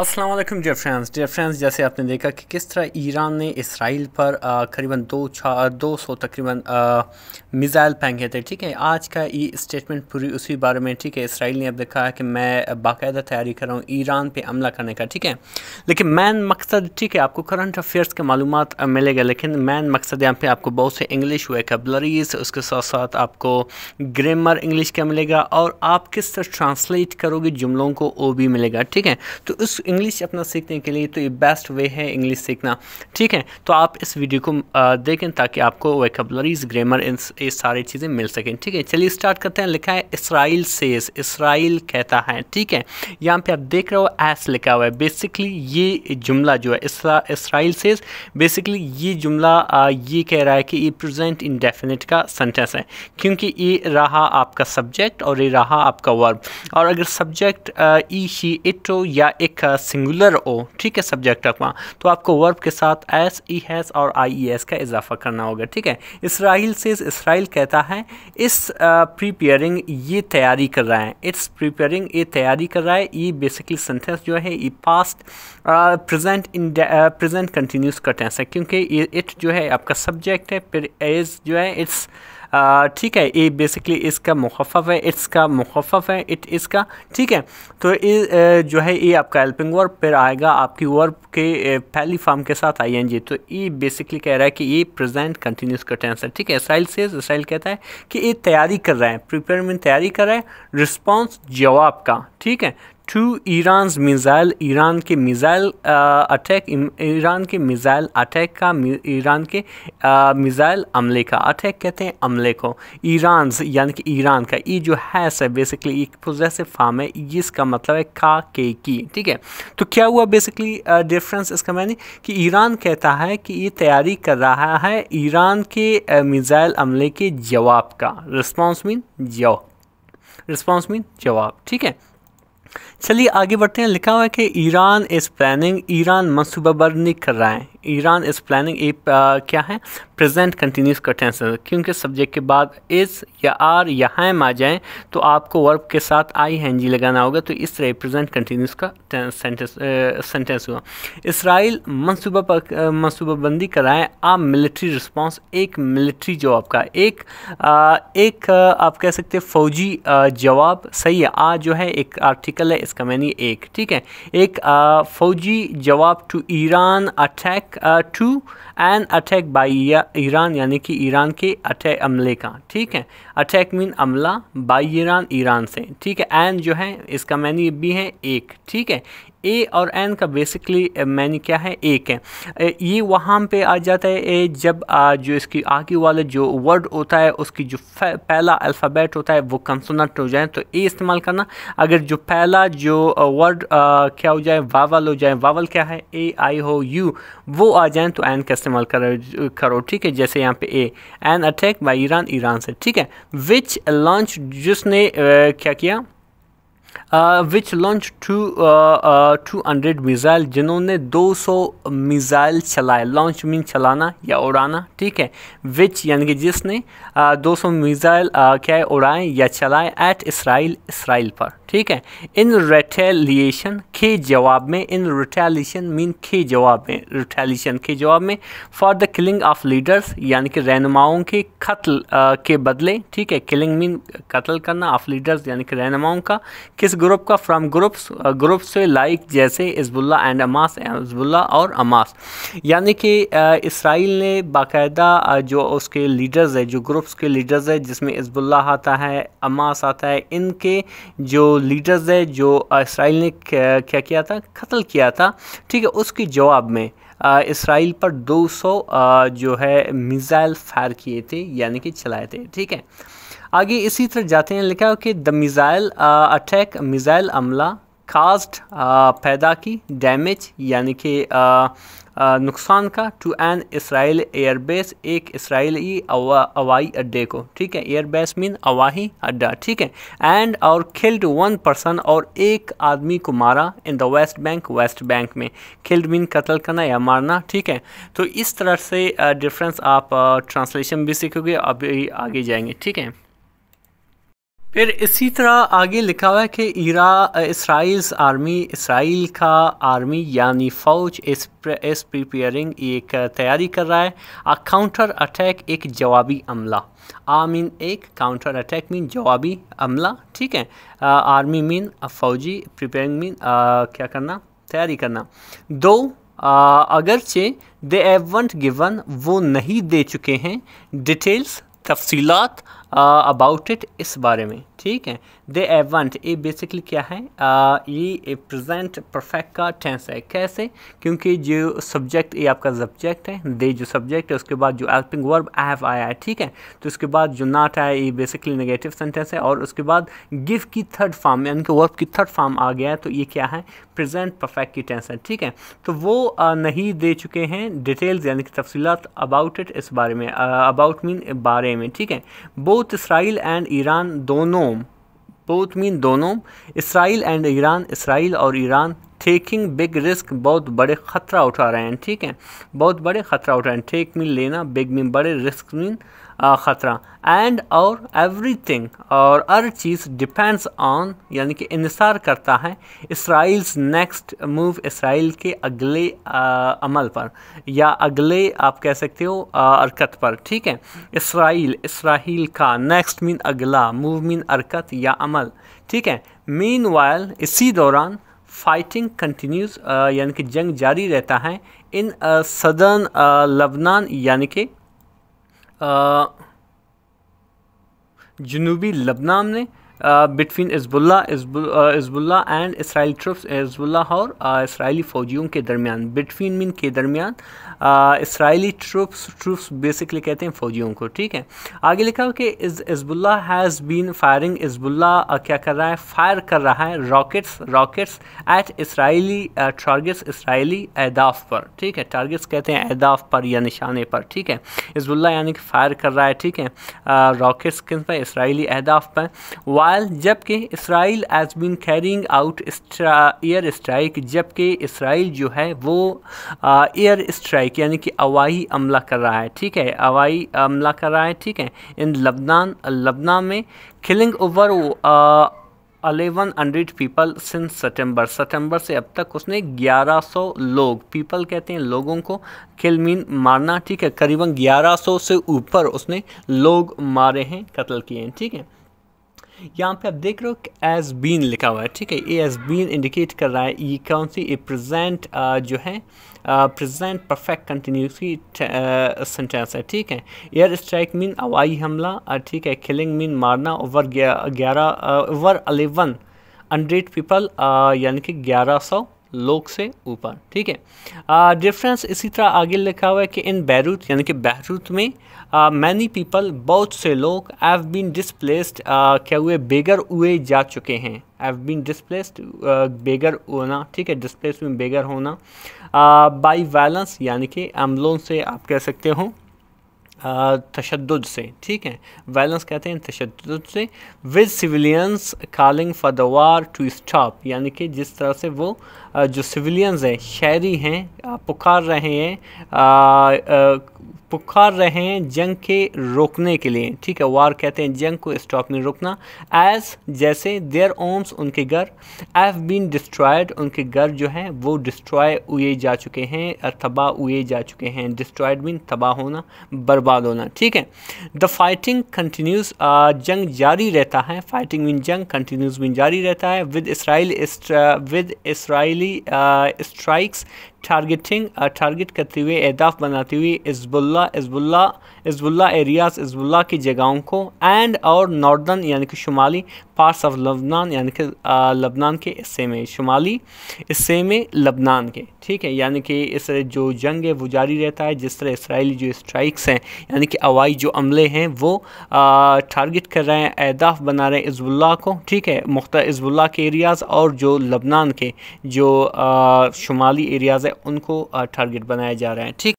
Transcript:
Aslam dear friends dear friends जैसे आपने देखा कि किस तरह ईरान ने इसराइल पर करीबन दो छा दो सौ तकरीबन मिज़ाइल फेंके थे ठीक है आज का ये स्टेटमेंट पूरी उसी बारे में ठीक है इसराइल ने अब देखा है कि मैं बाकायदा तैयारी कर रहा हूँ ईरान पे हमला करने का ठीक है लेकिन मैन मकसद ठीक है आपको करंट अफेयर्स के मालूम मिलेगा लेकिन मैन मकसद यहाँ पर आपको बहुत से इंग्लिश हुए कैबलरीज उसके साथ साथ आपको ग्रामर इंग्लिश का मिलेगा और आप किस तरह ट्रांसलेट करोगे जुमलों को वो भी मिलेगा ठीक है तो उस इंग्लिश अपना सीखने के लिए तो ये बेस्ट वे है इंग्लिश सीखना ठीक है तो आप इस वीडियो को देखें ताकि आपको वेकबलरीज ग्रामर ये सारी चीज़ें मिल सकें ठीक है चलिए स्टार्ट करते हैं लिखा है इसराइल सेज इसराइल कहता है ठीक है यहाँ पे आप देख रहे हो एस लिखा हुआ है बेसिकली ये जुमला जो है इसराइल सेज बेसिकली ये जुमला ये कह रहा है कि ये इन इनडेफिनेट का सेंटेंस है क्योंकि ये रहा आपका सब्जेक्ट और ये रहा आपका वर्ब और अगर सब्जेक्ट ई शी इट या एक का सिंगुलर ओ ठीक है सब्जेक्ट अपना तो आपको वर्ब के साथ एस ई हैस और आई ई एस का इजाफा करना होगा ठीक है इसराइल से इसराइल कहता है इस प्रिपेयरिंग ये तैयारी कर रहा है इट्स प्रिपेयरिंग ये तैयारी कर रहा है ये बेसिकली सेंटेंस जो है ये past present in present continuous का टेंस है क्योंकि इट जो है आपका सब्जेक्ट है फिर एज जो है इट्स ठीक है ये बेसिकली इसका मुखफ़ है इट्स का मुखफ़ है इट इसका ठीक है तो ये जो है ये आपका हेल्पिंग वर्ब फिर आएगा आपकी वर्ब के पहली फॉर्म के साथ आई एन जी तो ये बेसिकली कह रहा है कि ये प्रेजेंट कंटिन्यूस का टेंस है ठीक है इसराइल से इसराइल कहता है कि ये तैयारी कर रहा है प्रिपेयर में तैयारी कर रहा है रिस्पॉन्स जवाब का ठीक है टू ईरान मिज़ाइल ईरान के मिज़ाइल अटैक ईरान के मिज़ाइल अटैक का ईरान के मिज़ाइल अमले का अटैक कहते हैं अमले को ईरान यानी कि ईरान का ये जो है सर बेसिकली एक पोजेसिव फार्म है जिसका मतलब है का के की ठीक है तो क्या हुआ बेसिकली डिफरेंस इसका मैंने कि ईरान कहता है कि ये तैयारी कर रहा है ईरान के मिज़ाइल अमले के जवाब का रिस्पॉन्स मीन जवाब रिस्पॉन्स मीन जवाब ठीक है चलिए आगे बढ़ते हैं लिखा हुआ है कि ईरान इस प्लानिंग ईरान मनसूबाबंदी कर रहा है ईरान इज़ प्लानिंग ए क्या है प्रेजेंट कंटिन्यूस कटेंस क्योंकि सब्जेक्ट के बाद इस या आर या हैम आ जाएँ तो आपको वर्ब के साथ आई हैन जी लगाना होगा तो इस तरह प्रेजेंट कंटिन्यूस का सेंटेंस सेंटेंस uh, हुआ इसराइल मनसूबा पर uh, मनसूबाबंदी कराएँ आ मिलिट्री रिस्पॉन्स एक मिलिट्री जवाब का एक आ, uh, एक आप कह सकते हैं फौजी जवाब सही है आ जो है एक आर्टिकल है इसका मैंने एक ठीक है एक आ, फौजी जवाब to Iran attack attack to an attack by Iran यानी कि ईरान के अटैक अमले का ठीक है अटैक मीन अमला बाई ईरान ईरान से ठीक है एन जो है इसका मैनी भी है एक ठीक है ए और एन का बेसिकली मैंने uh, क्या है एक है uh, ये वहाँ पे आ जाता है ए जब uh, जो इसकी आगे वाला जो वर्ड होता है उसकी जो पहला अल्फ़ाबेट होता है वो कंसोनेंट हो जाए तो ए इस्तेमाल करना अगर जो पहला जो वर्ड क्या हो जाए वावल हो जाए वावल क्या है ए आई हो यू वो आ जाए तो एन का इस्तेमाल करो करो ठीक है जैसे यहाँ पे a an attack by Iran Iran से ठीक है विच लॉन्च जिसने क्या किया which launch two two hundred missile जिन्होंने 200 मिज़ाइल चलाए लॉन्च मीन चलाना या उड़ाना ठीक है विच यानी कि जिसने uh, 200 मिज़ाइल uh, क्या है उड़ाएँ या चलाएं एट इसराइल इसराइल पर ठीक है इन रिटेलिएशन के जवाब में इन रिटेलिएशन मीन के जवाब में रिटेलिएशन के जवाब में for the killing of leaders यानी कि रहनुमाओं के कत्ल uh, के बदले ठीक है किलिंग मीन कत्ल करना ऑफ लीडर्स यानी कि रहनुमाओं का किस ग्रुप का फ्रॉम ग्रुप्स ग्रुप से लाइक जैसे इसबुल्ला एंड अमास इसबुल्ला और अमास यानी कि uh, इसराइल ने बाकायदा uh, जो उसके लीडर्स है जो ग्रुप्स के लीडर्स है जिसमें इसबुल्ला आता है अमास आता है इनके जो लीडर्स है जो uh, इसराइल ने क्या किया था कत्ल किया था ठीक है उसके जवाब में इसराइल पर 200 जो है मिज़ाइल फायर किए थे यानी कि चलाए थे ठीक है आगे इसी तरह जाते हैं लिखा है कि द मिज़ाइल अटैक मिज़ाइल अमला कास्ट uh, पैदा की डैमेज यानी कि uh, uh, नुकसान का टू एन इसराइल एयरबेस एक इसराइली हवाई अड्डे को ठीक है एयरबेस मीन हवाई अड्डा ठीक है एंड और खिल्ड वन पर्सन और एक आदमी को मारा in the West Bank West Bank में खिल्ड मीन कत्ल करना या मारना ठीक है तो इस तरह से डिफरेंस आप ट्रांसलेशन भी सीखोगे अभी आगे जाएंगे ठीक है फिर इसी तरह आगे लिखा हुआ है कि इरा इसराइल आर्मी इसराइल का आर्मी यानी फ़ौज इस इस प्रिपेयरिंग एक तैयारी कर रहा है आ काउंटर अटैक एक जवाबी अमला आ मीन एक काउंटर अटैक मीन जवाबी अमला ठीक है आ, आर्मी मीन फ़ौजी प्रिपेयरिंग मीन क्या करना तैयारी करना दो अगरचे दे एवंट गिवन वो नहीं दे चुके हैं डिटेल्स तफसीलात अबाउट uh, इट इस बारे में ठीक है दे एवंट ये बेसिकली क्या है आ, ये प्रेजेंट परफेक्ट का टेंस है कैसे क्योंकि जो सब्जेक्ट ये आपका सब्जेक्ट है दे जो सब्जेक्ट है उसके बाद जो एल्पिंग वर्ब हैव आया है ठीक है तो उसके बाद जो नाट आया ये बेसिकली नेगेटिव सेंटेंस है और उसके बाद गिव की थर्ड फॉर्म यानी कि वर्ब की थर्ड फॉर्म आ गया है तो ये क्या है प्रेजेंट परफेक्ट की टेंस है ठीक है तो वो आ, नहीं दे चुके हैं डिटेल्स यानी कि तफसीत अबाउट इट इस बारे में अबाउट मीन बारे में ठीक है बोथ इसराइल एंड ईरान दोनों बोथ मीन दोनों इसराइल एंड ईरान इसराइल और ईरान टेकिंग बिग रिस्क बहुत बड़े ख़तरा उठा रहे हैं ठीक है बहुत बड़े ख़तरा उठा रहे हैं टेक मीन लेना बिग मीन बड़े रिस्क मीन ख़तरा एंड और एवरी थिंग और हर चीज़ डिपेंड्स ऑन यानी कि इसार करता है इसराइल्स नेक्स्ट मूव इसराइल के अगले आ, अमल पर या अगले आप कह सकते हो अरकत पर ठीक है इसराइल इसराइल का नेक्स्ट मीन अगला मूव मीन अरकत या अमल ठीक है मीन वायल इसी दौरान फाइटिंग कंटिन्यूज यानी कि जंग जारी रहता है इन सदर्न लबनान यानी कि जनूबी लबनान ने between Hezbollah Hezbollah and Israel troops Hezbollah और इसराइली फ़ौजियों के दरमियान बिटवीन मिन के दरमियान इसराइली ट्रप्स ट्रप्स बेसिकली कहते हैं फ़ौजियों को ठीक है आगे लिखा हो कि Hezbollah has been firing Hezbollah क्या कर रहा है फायर कर रहा है rockets rockets at Israeli targets Israeli अहदाफ पर ठीक है टारगेट्स कहते हैं अहदाफ पर या निशाने पर ठीक है इसबुल्ला यानी कि फायर कर रहा है ठीक है रॉकेट्स uh, किन पर इसराइली अहदाफ पर वाई मिसाइल जबकि Israel has been carrying out air strike जबकि इसराइल जो है वो एयर स्ट्राइक यानी कि अवाई अमला कर रहा है ठीक है अवाई अमला कर रहा है ठीक है इन लबनान लबनान में killing over eleven hundred people since September सितंबर से अब तक उसने ग्यारह सौ लोग पीपल कहते हैं लोगों को किल मीन मारना ठीक है करीबन ग्यारह सौ से ऊपर उसने लोग मारे हैं कत्ल किए हैं ठीक है यहाँ पे आप देख रहे हो एज बीन लिखा हुआ है ठीक है ए एज बीन इंडिकेट कर रहा है ये कौन सी ए प्रजेंट uh, जो है प्रजेंट परफेक्ट कंटिन्यूसली सेंटेंस है ठीक है एयर स्ट्राइक मीन हवाई हमला uh, ठीक है किलिंग मीन मारना ओवर ग्यारह ओवर अलेवन हंड्रेड पीपल यानी कि ग्यारह सौ लोक से ऊपर ठीक है डिफरेंस इसी तरह आगे लिखा हुआ है कि इन बैरूत यानी कि बैरूत में मैनी पीपल बहुत से लोग हैव बीन डिस्प्लेस्ड क्या हुए बेगर हुए जा चुके हैं हैव बीन डिस्प्लेस्ड बेगर होना ठीक है डिसप्लेस में बेगर होना बाई वायलेंस यानी कि अमलों से आप कह सकते हो तशद से ठीक है वायलेंस कहते हैं तशद से with civilians calling for the war to stop यानी कि जिस तरह से वो जो सिविलियंस हैं शहरी हैं पुकार रहे हैं पुकार रहे हैं जंग के रोकने के लिए ठीक है वार कहते हैं जंग को स्टॉप में रोकना एज जैसे देयर ओम्स उनके घर एव बीन डिस्ट्रॉयड उनके घर जो हैं वो डिस्ट्रॉय हुए जा चुके हैं तबाह हुए जा चुके हैं डिस्ट्रॉयड मीन तबाह होना बर्बाद होना ठीक है द फाइटिंग कंटिन्यूस जंग जारी रहता है फाइटिंग मीन जंग कंटिन्यूज मीन जारी रहता है with Israel with Israel really uh, strikes targeting target uh, करते हुए अहदाफ बनाते हुए इसबुल्ला इसबुल्ला इसबुल्ला एरियाज इसबुल्ला की जगहों को एंड और नॉर्दर्न यानी कि शुमाली पार्ट्स ऑफ लबनान यानी कि लबनान के हिस्से में शुमाली हिस्से में लबनान के ठीक है यानी कि इस जो जंग है वो जारी रहता है जिस तरह इसराइली जो स्ट्राइक्स हैं यानी कि अवाई जो अमले हैं वो टारगेट कर रहे हैं अहदाफ बना रहे हैं इसबुल्ला को ठीक है मुख्त इसबुल्ला के एरियाज़ और जो लबनान के जो शुमाली एरियाज़ उनको टारगेट बनाया जा रहा है ठीक